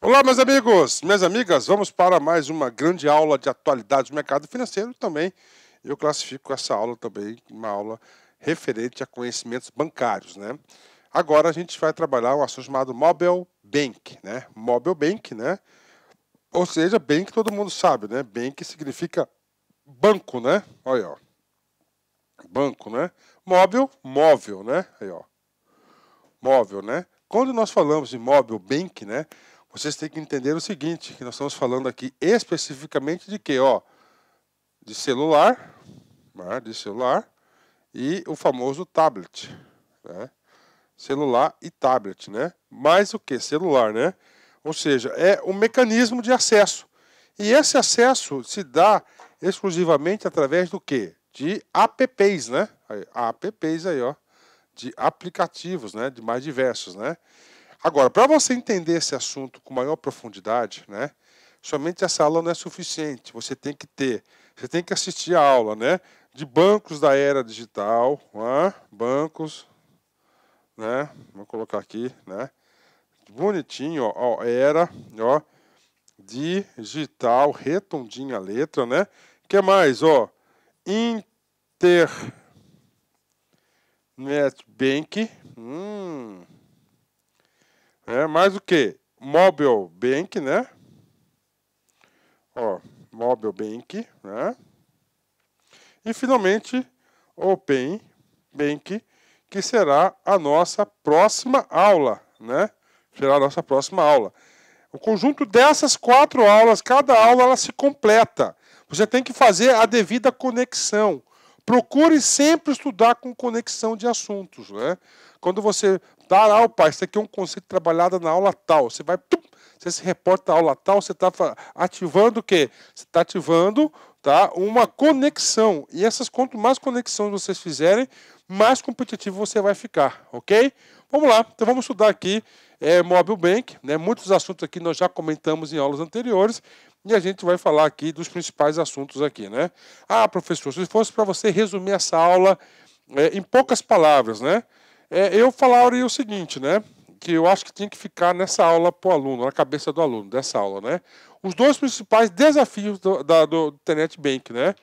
Olá, meus amigos, minhas amigas, vamos para mais uma grande aula de atualidade do mercado financeiro também. Eu classifico essa aula também uma aula referente a conhecimentos bancários, né? Agora a gente vai trabalhar um assunto chamado Mobile Bank, né? Mobile Bank, né? Ou seja, bank todo mundo sabe, né? Bank significa banco, né? Olha, ó banco, né? Móvel, móvel, né? Aí, ó. Móvel, né? Quando nós falamos de móvel bank, né? Vocês têm que entender o seguinte, que nós estamos falando aqui especificamente de que, ó, de celular, né? de celular e o famoso tablet, né? Celular e tablet, né? Mais o que celular, né? Ou seja, é um mecanismo de acesso. E esse acesso se dá exclusivamente através do que? de apps, né? Apps aí, ó, de aplicativos, né? De mais diversos, né? Agora, para você entender esse assunto com maior profundidade, né? Somente essa aula não é suficiente. Você tem que ter, você tem que assistir a aula, né? De bancos da era digital, né? bancos, né? Vou colocar aqui, né? Bonitinho, ó, ó era, ó, digital, retondinha a letra, né? Que mais, ó? ter NetBank, hum, é mais o que? Mobile Bank, né? Ó, Mobile Bank, né? E finalmente, Open Bank, que será a nossa próxima aula, né? Será a nossa próxima aula. O conjunto dessas quatro aulas, cada aula ela se completa. Você tem que fazer a devida conexão. Procure sempre estudar com conexão de assuntos. Né? Quando você dá lá, pai, isso aqui é um conceito trabalhado na aula tal, você vai, pum, você se reporta à aula tal, você está ativando o quê? Você está ativando tá, uma conexão. E essas, quanto mais conexões vocês fizerem, mais competitivo você vai ficar, ok? Vamos lá, então vamos estudar aqui é, Mobile Bank, né? muitos assuntos aqui nós já comentamos em aulas anteriores, e a gente vai falar aqui dos principais assuntos aqui, né? Ah, professor, se fosse para você resumir essa aula é, em poucas palavras, né? É, eu falaria o seguinte, né? Que eu acho que tinha que ficar nessa aula para o aluno, na cabeça do aluno, dessa aula, né? Os dois principais desafios do, da, do Internet Bank, né?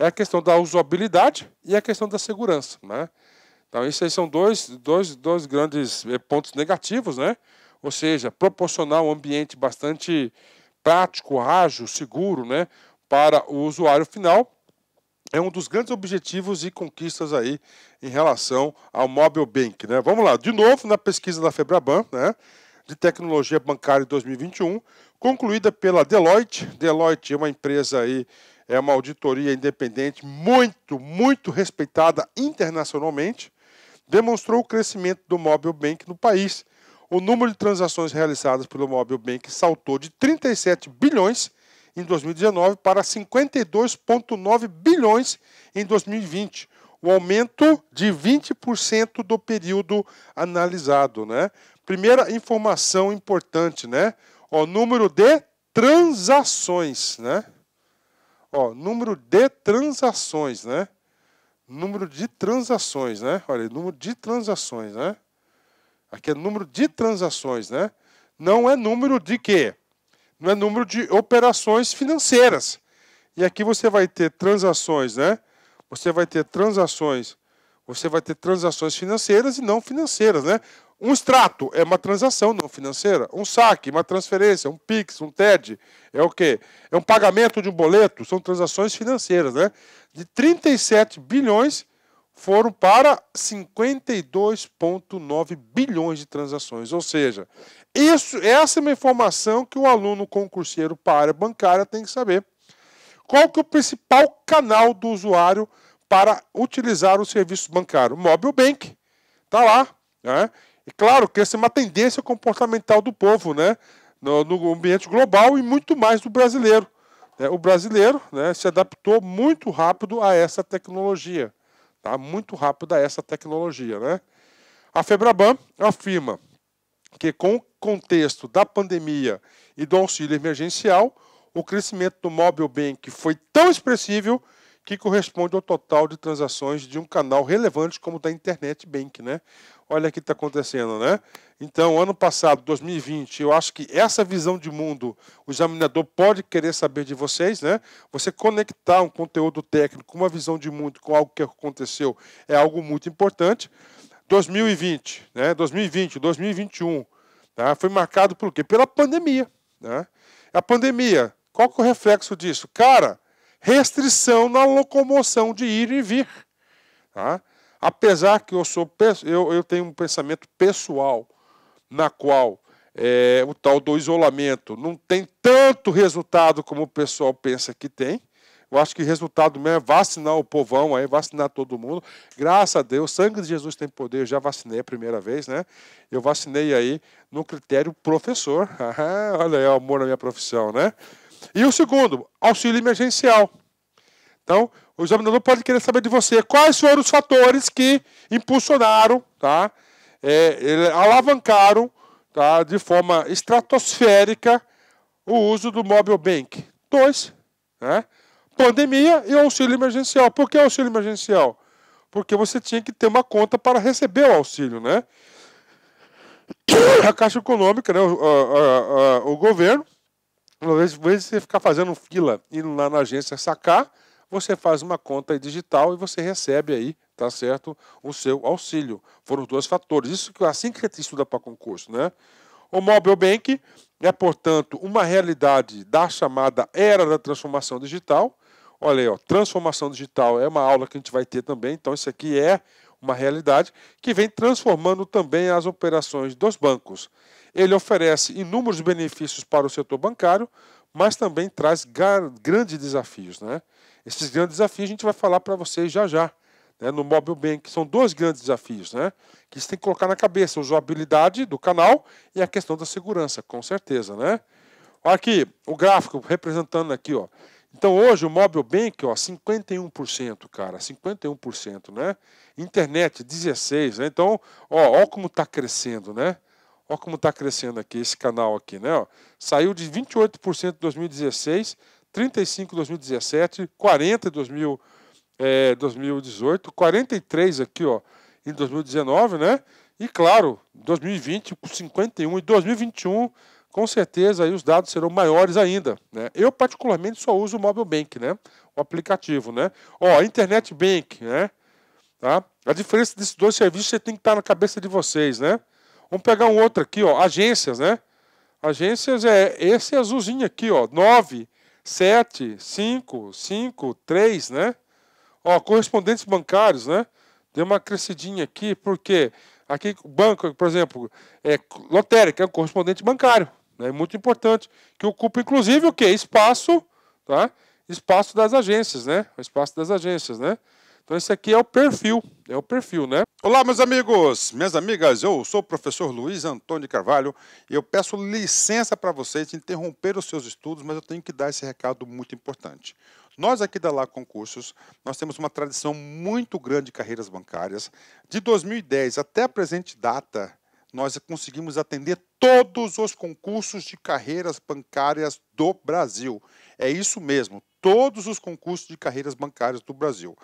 É a questão da usabilidade e a questão da segurança, né? Então, esses são dois, dois, dois grandes eh, pontos negativos, né? Ou seja, proporcionar um ambiente bastante prático, ágil, seguro né, para o usuário final. É um dos grandes objetivos e conquistas aí em relação ao mobile bank. Né? Vamos lá, de novo na pesquisa da Febraban, né, de tecnologia bancária 2021, concluída pela Deloitte. Deloitte é uma empresa aí, é uma auditoria independente muito, muito respeitada internacionalmente. Demonstrou o crescimento do mobile bank no país o número de transações realizadas pelo Mobile Bank saltou de 37 bilhões em 2019 para 52,9 bilhões em 2020, o um aumento de 20% do período analisado. Né? Primeira informação importante, né? O número de transações, né? Ó, número de transações, né? Número de transações, né? Olha, número de transações, né? Aqui é número de transações, né? Não é número de quê? Não é número de operações financeiras. E aqui você vai ter transações, né? Você vai ter transações, você vai ter transações financeiras e não financeiras, né? Um extrato é uma transação não financeira, um saque, uma transferência, um Pix, um TED, é o quê? É um pagamento de um boleto, são transações financeiras, né? De 37 bilhões foram para 52,9 bilhões de transações. Ou seja, isso, essa é uma informação que o aluno concurseiro para a área bancária tem que saber. Qual que é o principal canal do usuário para utilizar o serviço bancário? Mobile Bank. Está lá. Né? E claro que essa é uma tendência comportamental do povo, né? No, no ambiente global e muito mais do brasileiro. Né? O brasileiro né, se adaptou muito rápido a essa tecnologia. Tá? Muito rápida essa tecnologia. Né? A Febraban afirma que, com o contexto da pandemia e do auxílio emergencial, o crescimento do Mobile Bank foi tão expressivo que corresponde ao total de transações de um canal relevante como o da Internet Bank. Né? olha o que está acontecendo, né? Então, ano passado, 2020, eu acho que essa visão de mundo, o examinador pode querer saber de vocês, né? Você conectar um conteúdo técnico com uma visão de mundo, com algo que aconteceu, é algo muito importante. 2020, né? 2020, 2021, tá? Foi marcado por quê? Pela pandemia, né? A pandemia, qual que é o reflexo disso? Cara, restrição na locomoção de ir e vir, tá? Apesar que eu sou eu, eu tenho um pensamento pessoal na qual é, o tal do isolamento não tem tanto resultado como o pessoal pensa que tem. Eu acho que o resultado mesmo é vacinar o povão, aí vacinar todo mundo. Graças a Deus, sangue de Jesus tem poder. Eu já vacinei a primeira vez, né? Eu vacinei aí no critério professor. Olha aí o amor na minha profissão, né? E o segundo, auxílio emergencial. Então, o examinador pode querer saber de você quais foram os fatores que impulsionaram, tá? É, alavancaram tá, de forma estratosférica o uso do mobile bank. Dois, né? pandemia e auxílio emergencial. Por que auxílio emergencial? Porque você tinha que ter uma conta para receber o auxílio, né? A Caixa Econômica, né? o, a, a, a, o governo, uma vez, você ficar fazendo fila, indo lá na agência sacar, você faz uma conta digital e você recebe aí, tá certo, o seu auxílio. Foram dois fatores. Isso que assim que estuda para concurso, né? O Mobile Bank é, portanto, uma realidade da chamada era da transformação digital. Olha aí, ó, transformação digital é uma aula que a gente vai ter também, então isso aqui é uma realidade que vem transformando também as operações dos bancos. Ele oferece inúmeros benefícios para o setor bancário, mas também traz grandes desafios, né? Esses grandes desafios a gente vai falar para vocês já já, né, no Mobile Bank. São dois grandes desafios né, que você tem que colocar na cabeça: a usabilidade do canal e a questão da segurança, com certeza. Né? Olha aqui o gráfico representando aqui. Ó. Então hoje o Mobile Bank, ó, 51%, cara, 51%, né? Internet 16, né? Então, ó, ó como está crescendo, né? Ó como está crescendo aqui esse canal aqui, né? Ó, saiu de 28% em 2016 35 em 2017, 40 em 2000, é, 2018, 43 aqui ó, em 2019, né? E claro, 2020 com 51 e 2021, com certeza aí os dados serão maiores ainda, né? Eu particularmente só uso o Mobile Bank, né? O aplicativo, né? Ó, Internet Bank, né? Tá? A diferença desses dois serviços você tem que estar na cabeça de vocês, né? Vamos pegar um outro aqui, ó, agências, né? Agências é esse azulzinho aqui, ó, 9 7, 5, 5, 3, né? Ó, correspondentes bancários, né? Deu uma crescidinha aqui, porque aqui banco, por exemplo, é lotérica, é um correspondente bancário, né? É muito importante, que ocupa inclusive o que? Espaço, tá? Espaço das agências, né? O espaço das agências, né? Então esse aqui é o perfil, é o perfil, né? Olá, meus amigos, minhas amigas, eu sou o professor Luiz Antônio Carvalho e eu peço licença para vocês interromper os seus estudos, mas eu tenho que dar esse recado muito importante. Nós aqui da Lá Concursos, nós temos uma tradição muito grande de carreiras bancárias. De 2010 até a presente data, nós conseguimos atender todos os concursos de carreiras bancárias do Brasil. É isso mesmo, todos os concursos de carreiras bancárias do Brasil.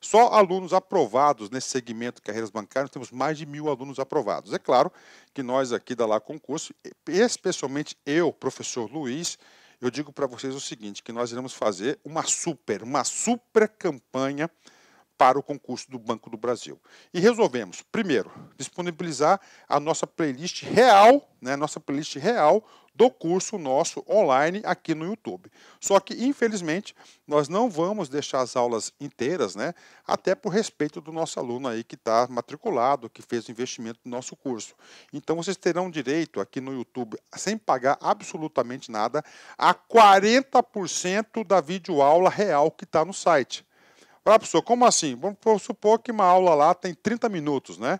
Só alunos aprovados nesse segmento carreiras bancárias, temos mais de mil alunos aprovados. É claro que nós aqui da Lá Concurso, especialmente eu, professor Luiz, eu digo para vocês o seguinte, que nós iremos fazer uma super, uma super campanha para o concurso do Banco do Brasil. E resolvemos, primeiro, disponibilizar a nossa playlist real, né, nossa playlist real do curso nosso online aqui no YouTube. Só que, infelizmente, nós não vamos deixar as aulas inteiras, né, até por respeito do nosso aluno aí que está matriculado, que fez o investimento no nosso curso. Então, vocês terão direito aqui no YouTube, sem pagar absolutamente nada, a 40% da videoaula real que está no site. Olha, professor, como assim? Vamos supor que uma aula lá tem 30 minutos, né?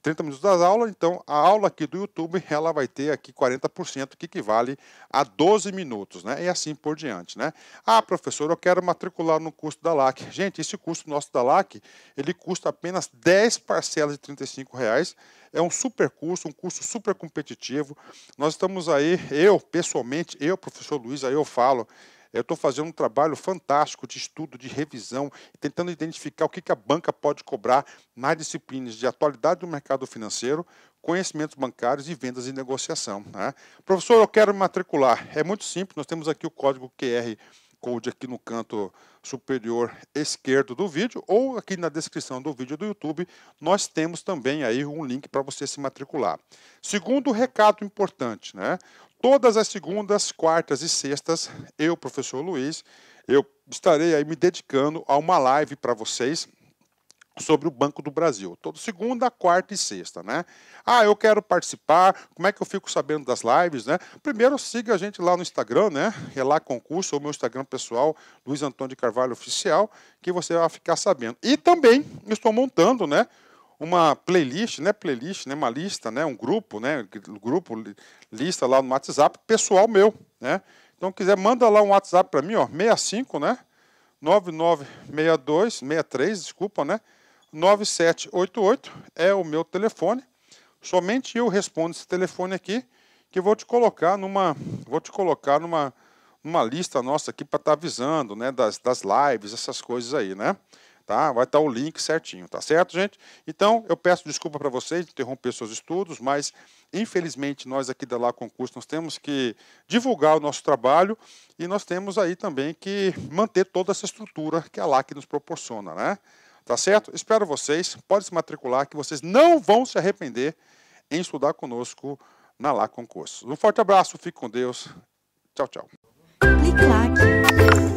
30 minutos das aulas, então a aula aqui do YouTube ela vai ter aqui 40%, que equivale a 12 minutos, né? E assim por diante, né? Ah, professor, eu quero matricular no curso da LAC. Gente, esse curso nosso da LAC, ele custa apenas 10 parcelas de R$ reais. É um super curso, um curso super competitivo. Nós estamos aí, eu pessoalmente, eu, professor Luiz, aí eu falo, eu estou fazendo um trabalho fantástico de estudo, de revisão, tentando identificar o que, a banca pode cobrar nas disciplinas de atualidade do mercado financeiro, conhecimentos bancários e vendas e negociação. Né? Professor, eu quero me matricular. É muito simples, nós temos aqui o código QR Code aqui no canto superior esquerdo do vídeo ou aqui na descrição do vídeo do YouTube, nós temos também aí um link para você se matricular. Segundo recado importante, né? Todas as segundas, quartas e sextas, eu, professor Luiz, eu estarei aí me dedicando a uma live para vocês sobre o Banco do Brasil. Todo segunda, quarta e sexta, né? Ah, eu quero participar. Como é que eu fico sabendo das lives, né? Primeiro siga a gente lá no Instagram, né? É lá concurso, ou meu Instagram pessoal, Luiz Antônio de Carvalho Oficial, que você vai ficar sabendo. E também estou montando, né? uma playlist, né? Playlist, né? Uma lista, né? Um grupo, né? Grupo, lista lá no WhatsApp, pessoal meu, né? Então, quiser, manda lá um WhatsApp para mim, ó, 65, né? 9962, 63, desculpa, né? 9788 é o meu telefone. Somente eu respondo esse telefone aqui, que vou te colocar numa, vou te colocar numa, numa lista nossa aqui para estar tá avisando, né? Das, das lives, essas coisas aí, né? tá? Vai estar tá o link certinho, tá certo, gente? Então, eu peço desculpa para vocês de interromper seus estudos, mas infelizmente nós aqui da Lá Concurso nós temos que divulgar o nosso trabalho e nós temos aí também que manter toda essa estrutura que a LAC nos proporciona, né? Tá certo? Espero vocês, pode se matricular que vocês não vão se arrepender em estudar conosco na LAC Concurso. Um forte abraço, fique com Deus. Tchau, tchau. Clique lá.